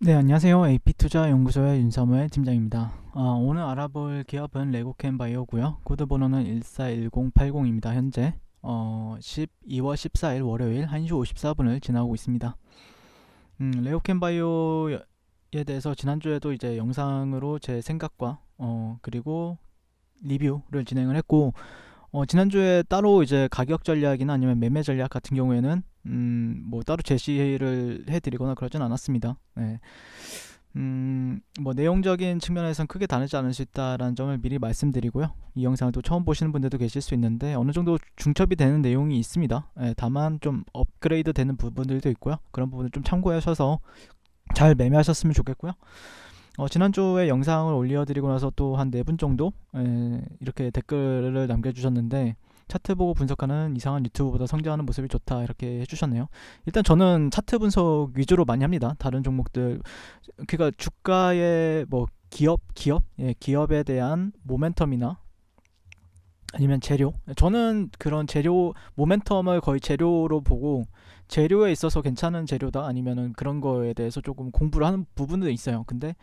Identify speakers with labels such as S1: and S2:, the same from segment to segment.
S1: 네, 안녕하세요. AP투자 연구소의 윤사무의 팀장입니다. 아, 오늘 알아볼 기업은 레고캔바이오고요. 코드 번호는 141080입니다. 현재 어, 12월 14일 월요일 1시 54분을 지나고 있습니다. 음, 레고캔바이오에 대해서 지난주에도 이제 영상으로 제 생각과 어, 그리고 리뷰를 진행을 했고 어, 지난주에 따로 이제 가격 전략이나 아니면 매매 전략 같은 경우에는 음, 뭐 따로 제시를 해드리거나 그러진 않았습니다. 네. 음, 뭐 내용적인 측면에서는 크게 다르지 않을 수 있다라는 점을 미리 말씀드리고요. 이 영상을 또 처음 보시는 분들도 계실 수 있는데 어느 정도 중첩이 되는 내용이 있습니다. 예, 다만 좀 업그레이드 되는 부분들도 있고요. 그런 부분을 좀 참고하셔서 잘 매매하셨으면 좋겠고요. 어, 지난주에 영상을 올려드리고 나서 또 한 네 분 정도 에, 예, 이렇게 댓글을 남겨주셨는데 차트 보고 분석하는 이상한 유튜브보다 성장하는 모습이 좋다 이렇게 해주셨네요. 일단 저는 차트 분석 위주로 많이 합니다. 다른 종목들 그러니까 주가의 뭐 기업 기업 예, 기업에 대한 모멘텀이나 아니면 재료. 저는 그런 재료 모멘텀을 거의 재료로 보고 재료에 있어서 괜찮은 재료다 아니면은 그런 거에 대해서 조금 공부를 하는 부분도 있어요. 근데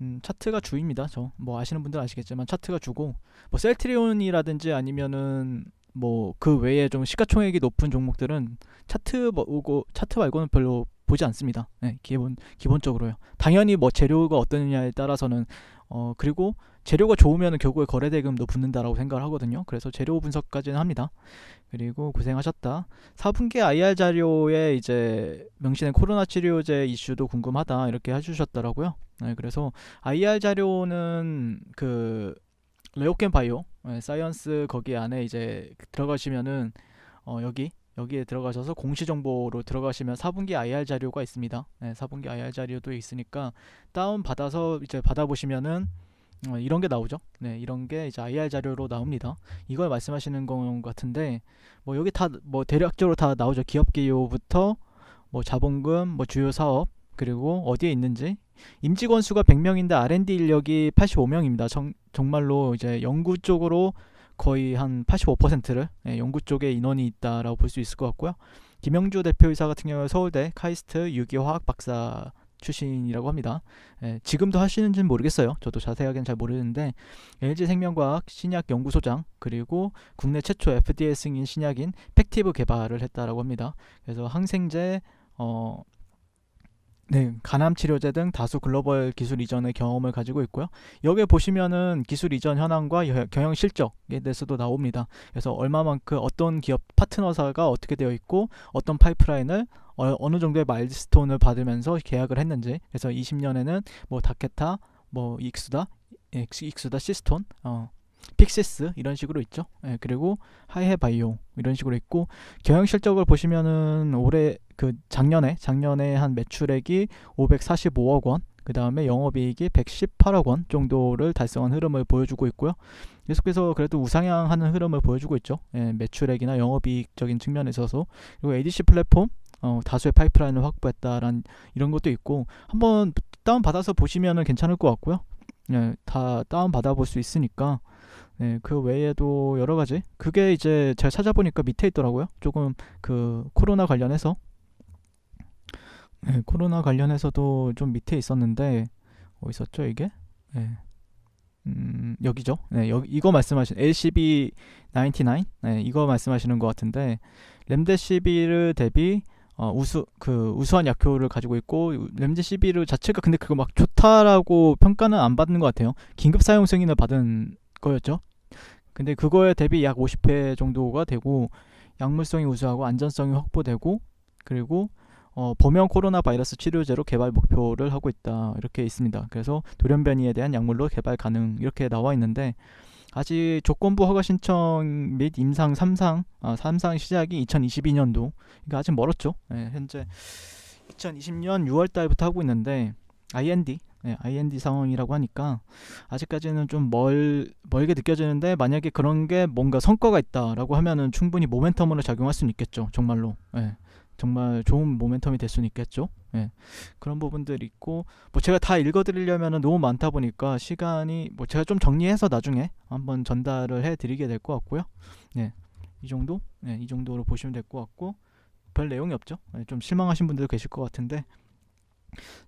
S1: 음, 차트가 주입니다. 저 뭐 아시는 분들 아시겠지만 차트가 주고 뭐 셀트리온이라든지 아니면은 뭐 그 외에 좀 시가총액이 높은 종목들은 차트 보고 차트 말고는 별로 보지 않습니다. 네, 기본 기본적으로요. 당연히 뭐 재료가 어떠느냐에 따라서는 어, 그리고 재료가 좋으면 결국에 거래대금도 붙는다라고 생각을 하거든요. 그래서 재료 분석까지는 합니다. 그리고 고생하셨다. 4분기 IR 자료에 이제 명시된 코로나 치료제 이슈도 궁금하다 이렇게 해주셨더라고요. 네, 그래서 IR 자료는 그 레오캠 바이오 네, 사이언스 거기 안에 이제 들어가시면은 어, 여기 여기에 들어가셔서 공시정보로 들어가시면 4분기 IR 자료가 있습니다. 네, 4분기 IR 자료도 있으니까 다운 받아서 이제 받아보시면은 어, 이런 게 나오죠. 네, 이런 게 이제 IR 자료로 나옵니다. 이걸 말씀하시는 것 같은데 뭐 여기 다 뭐 대략적으로 다 나오죠. 기업 기여부터 뭐 자본금, 뭐 주요 사업 그리고 어디에 있는지 임직원 수가 100명인데 R&D 인력이 85명입니다. 정, 정말로 이제 연구 쪽으로 거의 한 85%를 연구 예, 쪽에 인원이 있다라고 볼 수 있을 것 같고요. 김영주 대표이사 같은 경우 는 서울대 카이스트 유기화학 박사 출신이라고 합니다. 예, 지금도 하시는지는 모르겠어요. 저도 자세하게는 잘 모르는데 LG 생명과학 신약 연구소장 그리고 국내 최초 FDA 승인 신약인 팩티브 개발을 했다라고 합니다. 그래서 항생제 어 네, 간암 치료제 등 다수 글로벌 기술 이전의 경험을 가지고 있고요. 여기에 보시면은 기술 이전 현황과 경영 실적에 대해서도 나옵니다. 그래서 얼마만큼 어떤 기업 파트너사가 어떻게 되어 있고 어떤 파이프라인을 어, 느 정도의 마일스톤을 받으면서 계약을 했는지. 그래서 20년에는 뭐 다케타, 뭐 익수다, 예, 익수다 시스톤, 어, 픽시스 이런 식으로 있죠. 예, 그리고 하이해 바이오 이런 식으로 있고 경영 실적을 보시면은 올해 그 작년에 작년에 한 매출액이 545억 원, 그 다음에 영업이익이 118억 원 정도를 달성한 흐름을 보여주고 있고요. 계속해서 그래도 우상향하는 흐름을 보여주고 있죠. 예, 매출액이나 영업이익적인 측면에 있어서 그리고 ADC 플랫폼 어, 다수의 파이프라인을 확보했다라는 이런 것도 있고 한번 다운 받아서 보시면은 괜찮을 것 같고요. 예, 다 다운 받아볼 수 있으니까 네, 그 외에도 여러 가지. 그게 이제 제가 찾아보니까 밑에 있더라고요. 조금 그 코로나 관련해서. 네, 코로나 관련해서도 좀 밑에 있었는데, 어 있었죠, 이게? 네. 음, 여기죠. 네, 여기, 이거 말씀하신 LCB99? 네, 이거 말씀하시는 것 같은데, 램데시비르 대비 어, 우수 그 우수한 약효를 가지고 있고 램데시비르 자체가 근데 그거 막 좋다라고 평가는 안 받는 것 같아요. 긴급 사용승인을 받은 거였죠. 근데 그거에 대비 약 50회 정도가 되고 약물성이 우수하고 안전성이 확보되고 그리고 어, 범용 코로나 바이러스 치료제로 개발 목표를 하고 있다 이렇게 있습니다. 그래서 돌연변이에 대한 약물로 개발 가능 이렇게 나와 있는데 아직 조건부 허가 신청 및 임상 3상 아, 3상 시작이 2022년도 그러니까 아직 멀었죠. 예, 현재 2020년 6월 달부터 하고 있는데 IND 예, IND 상황이라고 하니까 아직까지는 좀멀 멀게 뭐 느껴지는데 만약에 그런 게 뭔가 성과가 있다라고 하면은 충분히 모멘텀으로 작용할 수는 있겠죠. 정말로. 예. 정말 좋은 모멘텀이 될 수는 있겠죠. 예. 그런 부분들 있고 뭐 제가 다 읽어 드리려면은 너무 많다 보니까 시간이 뭐 제가 좀 정리해서 나중에 한번 전달을 해 드리게 될 것 같고요. 예. 이 정도? 예, 이 정도로 보시면 될 것 같고 별 내용이 없죠. 예, 좀 실망하신 분들도 계실 것 같은데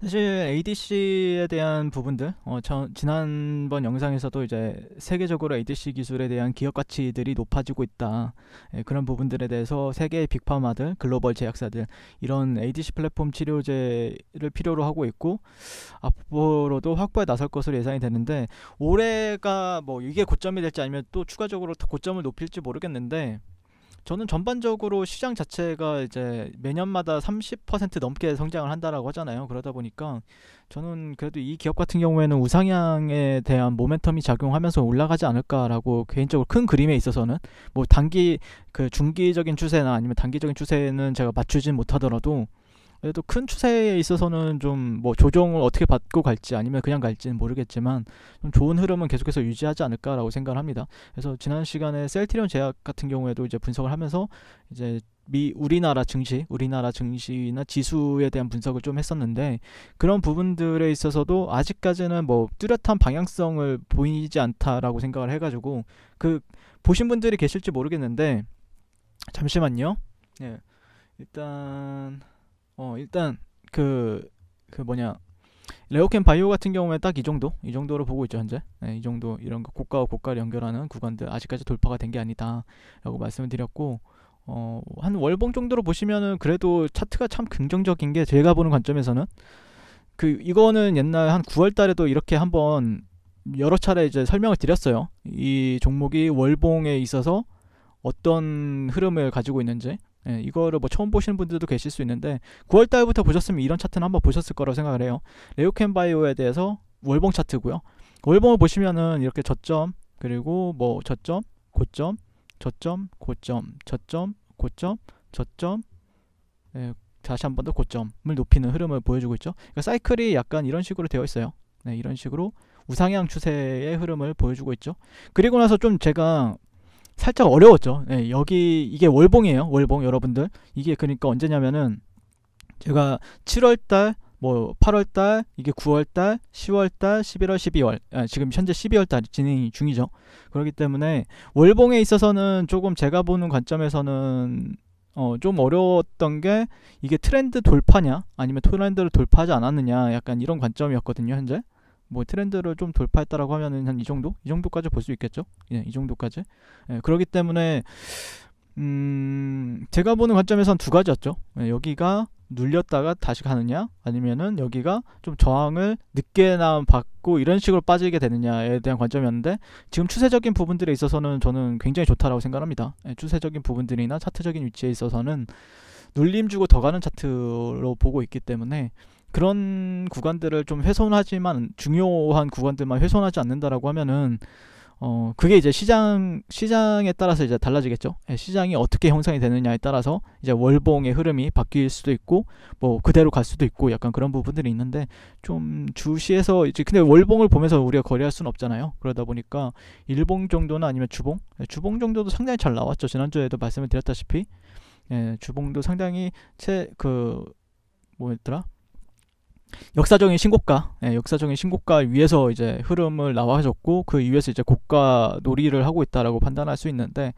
S1: 사실 ADC에 대한 부분들, 어, 저, 지난번 영상에서도 이제 세계적으로 ADC 기술에 대한 기업 가치들이 높아지고 있다. 예, 그런 부분들에 대해서 세계의 빅파마들, 글로벌 제약사들, 이런 ADC 플랫폼 치료제를 필요로 하고 있고, 앞으로도 확보에 나설 것으로 예상이 되는데, 올해가 뭐 이게 고점이 될지 아니면 또 추가적으로 고점을 높일지 모르겠는데, 저는 전반적으로 시장 자체가 이제 매년마다 30% 넘게 성장을 한다라고 하잖아요. 그러다 보니까 저는 그래도 이 기업 같은 경우에는 우상향에 대한 모멘텀이 작용하면서 올라가지 않을까라고 개인적으로 큰 그림에 있어서는 뭐 단기 그 중기적인 추세나 아니면 단기적인 추세는 제가 맞추진 못하더라도 그래도 큰 추세에 있어서는 좀 뭐 조정을 어떻게 받고 갈지 아니면 그냥 갈지는 모르겠지만 좀 좋은 흐름은 계속해서 유지하지 않을까라고 생각을 합니다. 그래서 지난 시간에 셀트리온 제약 같은 경우에도 이제 분석을 하면서 이제 미 우리나라 증시, 우리나라 증시나 지수에 대한 분석을 좀 했었는데 그런 부분들에 있어서도 아직까지는 뭐 뚜렷한 방향성을 보이지 않다라고 생각을 해가지고 그 보신 분들이 계실지 모르겠는데 잠시만요. 예, 일단 어 일단 그그 그 뭐냐 레오캔 바이오 같은 경우에 딱 이 정도 이 정도로 보고 있죠 현재 네, 이 정도 이런 거 고가와 고가를 연결하는 구간들 아직까지 돌파가 된 게 아니다라고 말씀을 드렸고 어, 한 월봉 정도로 보시면은 그래도 차트가 참 긍정적인 게 제가 보는 관점에서는 그 이거는 옛날 한 9월 달에도 이렇게 한번 여러 차례 이제 설명을 드렸어요. 이 종목이 월봉에 있어서 어떤 흐름을 가지고 있는지 예, 이거를 뭐 처음 보시는 분들도 계실 수 있는데 9월 달부터 보셨으면 이런 차트는 한번 보셨을 거라고 생각을 해요. 레오캔바이오에 대해서 월봉 차트고요. 월봉을 보시면은 이렇게 저점 그리고 뭐 저점, 고점, 저점, 고점, 저점, 고점, 저점, 예, 다시 한 번 더 고점을 높이는 흐름을 보여주고 있죠. 그러니까 사이클이 약간 이런 식으로 되어 있어요. 네, 이런 식으로 우상향 추세의 흐름을 보여주고 있죠. 그리고 나서 좀 제가 살짝 어려웠죠. 네, 여기 이게 월봉이에요. 월봉 여러분들. 이게 그러니까 언제냐면은 제가 7월 달, 뭐 8월 달, 이게 9월 달, 10월 달, 11월, 12월. 아, 지금 현재 12월 달 진행 중이죠. 그렇기 때문에 월봉에 있어서는 조금 제가 보는 관점에서는 어, 좀 어려웠던 게 이게 트렌드 돌파냐 아니면 트렌드를 돌파하지 않았느냐 약간 이런 관점이었거든요 현재 뭐 트렌드를 좀 돌파했다라고 하면은 한 이 정도? 이 정도까지 볼 수 있겠죠? 예, 이 정도까지. 예, 그렇기 때문에 음, 제가 보는 관점에선 두 가지였죠. 예, 여기가 눌렸다가 다시 가느냐 아니면은 여기가 좀 저항을 늦게 나 받고 이런 식으로 빠지게 되느냐에 대한 관점이었는데 지금 추세적인 부분들에 있어서는 저는 굉장히 좋다라고 생각합니다. 예, 추세적인 부분들이나 차트적인 위치에 있어서는 눌림 주고 더 가는 차트로 보고 있기 때문에 그런 구간들을 좀 훼손하지만 중요한 구간들만 훼손하지 않는다라고 하면은 어 그게 이제 시장 시장에 따라서 이제 달라지겠죠. 예, 시장이 어떻게 형성이 되느냐에 따라서 이제 월봉의 흐름이 바뀔 수도 있고 뭐 그대로 갈 수도 있고 약간 그런 부분들이 있는데 좀 주시에서 이제 근데 월봉을 보면서 우리가 거래할 수는 없잖아요. 그러다 보니까 일봉 정도나 아니면 주봉 예, 주봉 정도도 상당히 잘 나왔죠. 지난주에도 말씀을 드렸다시피 예, 주봉도 상당히 채 그 뭐였더라 역사적인 신고가, 예, 역사적인 신고가 위에서 이제 흐름을 나와줬고 그 위에서 이제 고가 놀이를 하고 있다라고 판단할 수 있는데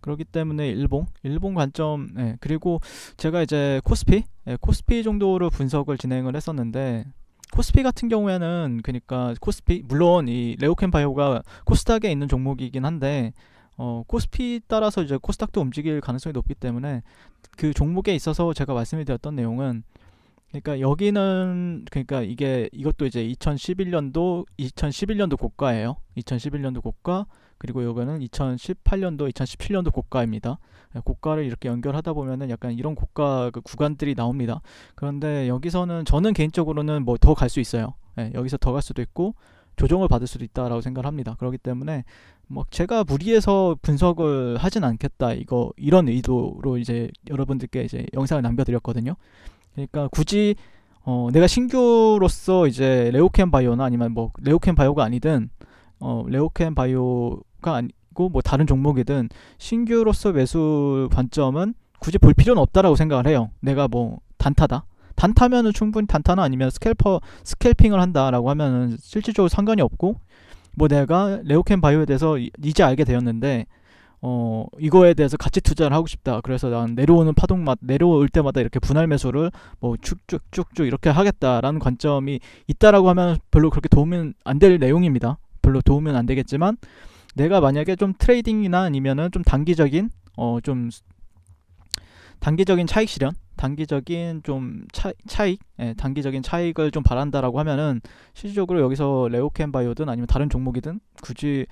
S1: 그렇기 때문에 일본, 일본 관점, 예, 그리고 제가 이제 코스피, 예, 코스피 정도로 분석을 진행을 했었는데 코스피 같은 경우에는 그러니까 코스피 물론 이 레오캠바이오가 코스닥에 있는 종목이긴 한데 어, 코스피 따라서 이제 코스닥도 움직일 가능성이 높기 때문에 그 종목에 있어서 제가 말씀드렸던 내용은 그러니까 여기는 그러니까 이게 이것도 이제 2011년도 2011년도 고가예요. 2011년도 고가 그리고 이거는 2018년도 2017년도 고가입니다. 예, 고가를 이렇게 연결하다 보면은 약간 이런 고가 그 구간들이 나옵니다. 그런데 여기서는 저는 개인적으로는 뭐 더 갈 수 있어요. 예, 여기서 더 갈 수도 있고 조정을 받을 수도 있다라고 생각을 합니다. 그렇기 때문에 뭐 제가 무리해서 분석을 하진 않겠다 이거 이런 의도로 이제 여러분들께 이제 영상을 남겨드렸거든요. 그러니까 굳이 어, 내가 신규로서 이제 레오캠 바이오나 아니면 뭐 레오캠 바이오가 아니든 어, 레오캠 바이오가 아니고 뭐 다른 종목이든 신규로서 매수 관점은 굳이 볼 필요는 없다라고 생각을 해요. 내가 뭐 단타다. 단타면은 충분히 단타나 아니면 스캘퍼 스캘핑을 한다라고 하면은 실질적으로 상관이 없고 뭐 내가 레오캠 바이오에 대해서 이제 알게 되었는데 어 이거에 대해서 같이 투자를 하고 싶다. 그래서 난 내려오는 파동마 내려올 때마다 이렇게 분할 매수를 뭐 쭉쭉쭉쭉 이렇게 하겠다라는 관점이 있다라고 하면 별로 그렇게 도움은 안될 내용입니다. 별로 도움은 안 되겠지만 내가 만약에 좀 트레이딩이나 아니면은 좀 단기적인 어 좀 단기적인 차익 실현 단기적인 좀 차, 차익, 예, 단기적인 차익을 좀 바란다라고 하면은 실질적으로 여기서 레오캔 바이오든 아니면 다른 종목이든 굳이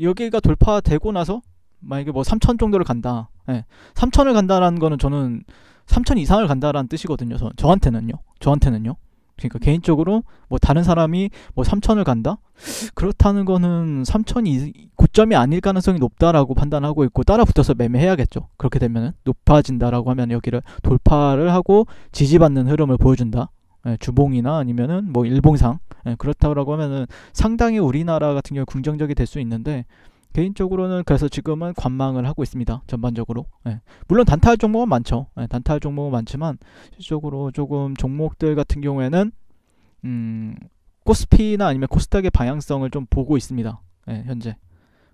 S1: 여기가 돌파되고 나서 만약에 뭐 3천 정도를 간다. 예. 3천을 간다라는 거는 저는 3천 이상을 간다라는 뜻이거든요. 저, 저한테는요. 저한테는요. 그러니까 음. 개인적으로 뭐 다른 사람이 뭐 3천을 간다? 그렇다는 거는 3천이 고점이 아닐 가능성이 높다라고 판단하고 있고 따라 붙어서 매매해야겠죠. 그렇게 되면 높아진다라고 하면 여기를 돌파를 하고 지지받는 흐름을 보여준다. 예, 주봉이나 아니면은 뭐 일봉상 예, 그렇다고 하면은 상당히 우리나라 같은 경우 긍정적이 될 수 있는데 개인적으로는 그래서 지금은 관망을 하고 있습니다. 전반적으로. 예. 물론 단타할 종목은 많죠. 예, 단타할 종목은 많지만 실적으로 조금 종목들 같은 경우에는 음, 코스피나 아니면 코스닥의 방향성을 좀 보고 있습니다. 예, 현재.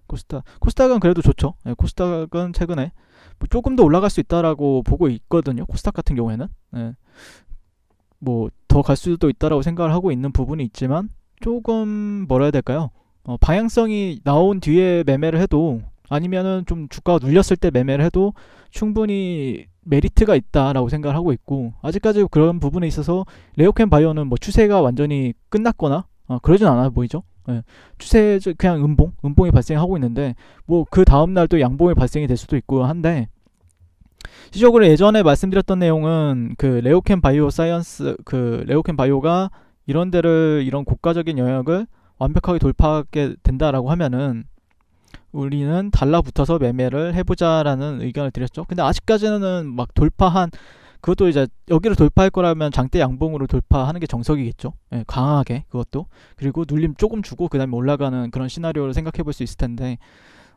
S1: 코스닥 코스닥은 그래도 좋죠. 예, 코스닥은 최근에 뭐 조금 더 올라갈 수 있다라고 보고 있거든요. 코스닥 같은 경우에는 예, 뭐더 갈 수도 있다라고 생각을 하고 있는 부분이 있지만 조금 뭐라 해야 될까요? 어, 방향성이 나온 뒤에 매매를 해도 아니면은 좀 주가가 눌렸을 때 매매를 해도 충분히 메리트가 있다라고 생각을 하고 있고 아직까지 그런 부분에 있어서 레오캔 바이오는 뭐 추세가 완전히 끝났거나 어, 그러진 않아 보이죠. 예. 추세 그냥 음봉 음봉이 발생하고 있는데 뭐 그 다음 날도 양봉이 발생이 될 수도 있고 한데 시적으로 예전에 말씀드렸던 내용은 그 레오캔 바이오 사이언스 그 레오캔 바이오가 이런 데를 이런 고가적인 영역을 완벽하게 돌파하게 된다라고 하면은 우리는 달라붙어서 매매를 해보자라는 의견을 드렸죠. 근데 아직까지는 막 돌파한 그것도 이제 여기를 돌파할 거라면 장대 양봉으로 돌파하는 게 정석이겠죠. 예, 강하게 그것도 그리고 눌림 조금 주고 그다음에 올라가는 그런 시나리오를 생각해 볼 수 있을 텐데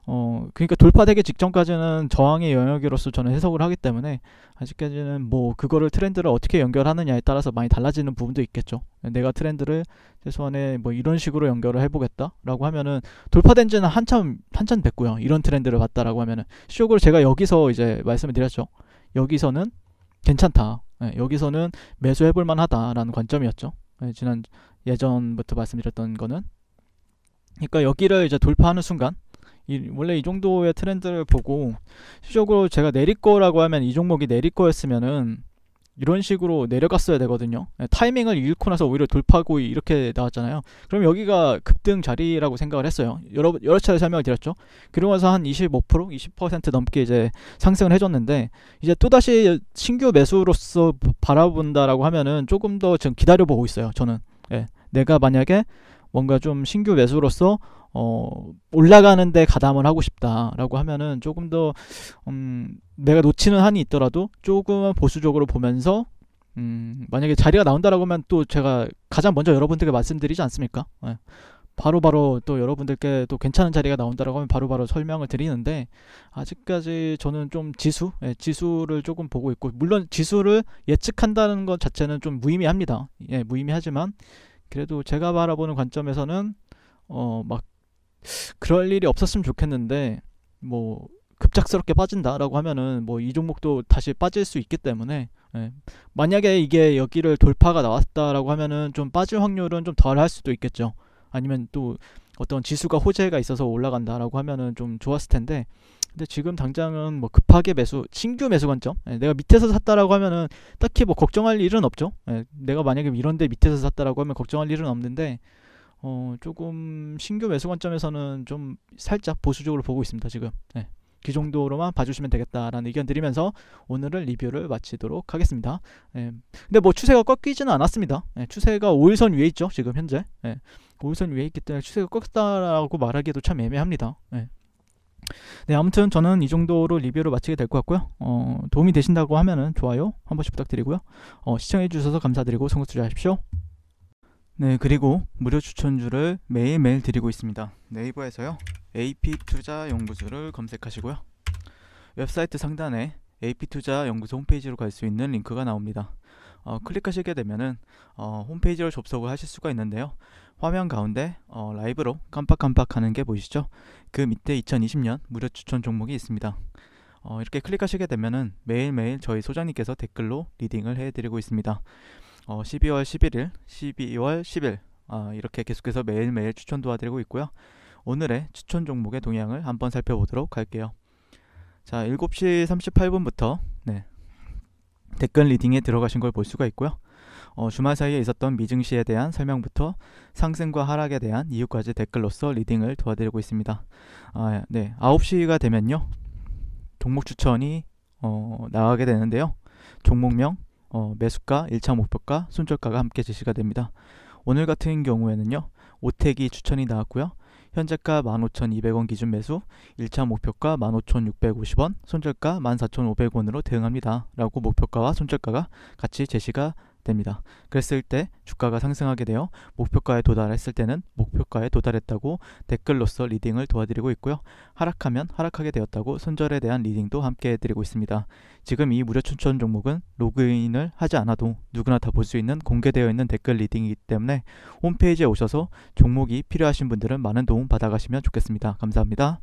S1: 어 그러니까 돌파되기 직전까지는 저항의 영역으로서 저는 해석을 하기 때문에 아직까지는 뭐 그거를 트렌드를 어떻게 연결하느냐에 따라서 많이 달라지는 부분도 있겠죠. 내가 트렌드를 최소한의 뭐 이런 식으로 연결을 해보겠다라고 하면은 돌파된 지는 한참 한참 됐고요. 이런 트렌드를 봤다라고 하면은 시적으로 제가 여기서 이제 말씀을 드렸죠. 여기서는 괜찮다. 예, 여기서는 매수해볼 만하다라는 관점이었죠. 예, 지난 예전부터 말씀드렸던 거는 그러니까 여기를 이제 돌파하는 순간 이, 원래 이 정도의 트렌드를 보고 실적으로 제가 내릴 거라고 하면 이 종목이 내릴 거였으면은 이런 식으로 내려갔어야 되거든요. 네, 타이밍을 잃고 나서 오히려 돌파구이렇게 나왔잖아요. 그럼 여기가 급등 자리라고 생각을 했어요. 여러 여러 차례 설명을 드렸죠. 그러면서한 25%, 20% 넘게 이제 상승을 해줬는데 이제 또 다시 신규 매수로서 바라본다라고 하면은 조금 더 지금 기다려보고 있어요. 저는 예, 내가 만약에 뭔가 좀 신규 매수로서 어, 올라가는데 가담을 하고 싶다라고 하면은 조금 더, 음, 내가 놓치는 한이 있더라도 조금은 보수적으로 보면서, 음, 만약에 자리가 나온다라고 하면 또 제가 가장 먼저 여러분들께 말씀드리지 않습니까? 예. 바로바로 바로 또 여러분들께 또 괜찮은 자리가 나온다라고 하면 바로바로 바로 설명을 드리는데 아직까지 저는 좀 지수 예, 지수를 조금 보고 있고 물론 지수를 예측한다는 것 자체는 좀 무의미합니다 예 무의미하지만 그래도 제가 바라보는 관점에서는 어막 그럴 일이 없었으면 좋겠는데 뭐 급작스럽게 빠진다라고 하면은 뭐 이 종목도 다시 빠질 수 있기 때문에 예. 만약에 이게 여기를 돌파가 나왔다라고 하면은 좀 빠질 확률은 좀덜할 수도 있겠죠. 아니면 또 어떤 지수가 호재가 있어서 올라간다라고 하면은 좀 좋았을 텐데 근데 지금 당장은 뭐 급하게 매수 신규 매수 관점 예. 내가 밑에서 샀다라고 하면은 딱히 뭐 걱정할 일은 없죠. 예. 내가 만약에 이런데 밑에서 샀다라고 하면 걱정할 일은 없는데 어, 조금 신규 매수 관점에서는 좀 살짝 보수적으로 보고 있습니다. 지금. 네. 그 정도로만 봐주시면 되겠다라는 의견 드리면서 오늘은 리뷰를 마치도록 하겠습니다. 예. 근데 뭐 추세가 꺾이지는 않았습니다. 예. 추세가 5일선 위에 있죠. 지금 현재. 예. 5일선 위에 있기 때문에 추세가 꺾였다라고 말하기도 참 애매합니다. 예. 네, 아무튼 저는 이 정도로 리뷰를 마치게 될 것 같고요. 어, 도움이 되신다고 하면 좋아요 한 번씩 부탁드리고요. 어, 시청해주셔서 감사드리고 성공 투자하십시오. 네, 그리고 무료 추천주를 매일매일 드리고 있습니다. 네이버에서요. AP투자연구소를 검색하시고요. 웹사이트 상단에 AP투자연구소 홈페이지로 갈 수 있는 링크가 나옵니다. 어, 클릭하시게 되면은 어, 홈페이지를 접속을 하실 수가 있는데요. 화면 가운데 어, 라이브로 깜빡깜빡하는 게 보이시죠? 그 밑에 2020년 무료 추천 종목이 있습니다. 어, 이렇게 클릭하시게 되면은 매일매일 저희 소장님께서 댓글로 리딩을 해드리고 있습니다. 어, 12월 11일, 12월 10일 어, 이렇게 계속해서 매일매일 추천 도와드리고 있고요. 오늘의 추천 종목의 동향을 한번 살펴보도록 할게요. 자, 7시 38분부터 네, 댓글 리딩에 들어가신 걸 볼 수가 있고요. 어, 주말 사이에 있었던 미증시에 대한 설명부터 상승과 하락에 대한 이유까지 댓글로써 리딩을 도와드리고 있습니다. 아, 예, 네, 9시가 되면요. 종목 추천이 어, 나가게 되는데요. 종목명, 어, 매수가, 1차 목표가, 손절가가 함께 제시가 됩니다. 오늘 같은 경우에는요. 오택이 추천이 나왔고요. 현재가 15,200원 기준 매수, 1차 목표가 15,650원, 손절가 14,500원으로 대응합니다. 라고 목표가와 손절가가 같이 제시가 됩니다. 그랬을 때 주가가 상승하게 되어 목표가에 도달했을 때는 목표가에 도달했다고 댓글로서 리딩을 도와드리고 있고요. 하락하면 하락하게 되었다고 손절에 대한 리딩도 함께 해드리고 있습니다. 지금 이 무료 추천 종목은 로그인을 하지 않아도 누구나 다 볼 수 있는 공개되어 있는 댓글 리딩이기 때문에 홈페이지에 오셔서 종목이 필요하신 분들은 많은 도움 받아가시면 좋겠습니다. 감사합니다.